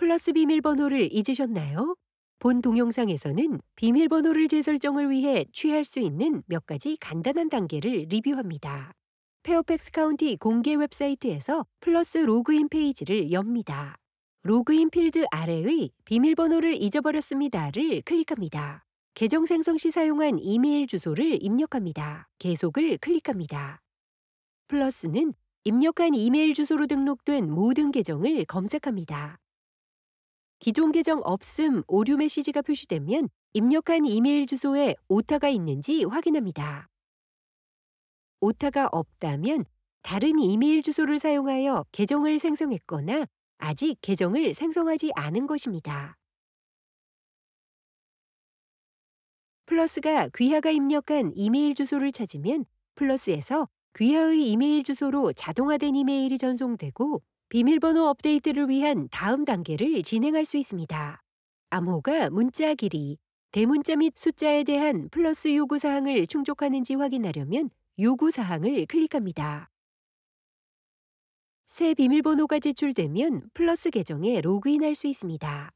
플러스 비밀번호를 잊으셨나요? 본 동영상에서는 비밀번호를 재설정을 위해 취할 수 있는 몇 가지 간단한 단계를 리뷰합니다. 페어팩스 카운티 공개 웹사이트에서 플러스 로그인 페이지를 엽니다. 로그인 필드 아래의 비밀번호를 잊어버렸습니다를 클릭합니다. 계정 생성 시 사용한 이메일 주소를 입력합니다. 계속을 클릭합니다. 플러스는 입력한 이메일 주소로 등록된 모든 계정을 검색합니다. 기존 계정 없음 오류 메시지가 표시되면 입력한 이메일 주소에 오타가 있는지 확인합니다. 오타가 없다면 다른 이메일 주소를 사용하여 계정을 생성했거나 아직 계정을 생성하지 않은 것입니다. 플러스가 귀하가 입력한 이메일 주소를 찾으면 플러스에서 귀하의 이메일 주소로 자동화된 이메일이 전송되고 비밀번호 업데이트를 위한 다음 단계를 진행할 수 있습니다. 암호가 문자 길이, 대문자 및 숫자에 대한 플러스 요구사항을 충족하는지 확인하려면 요구사항을 클릭합니다. 새 비밀번호가 제출되면 플러스 계정에 로그인할 수 있습니다.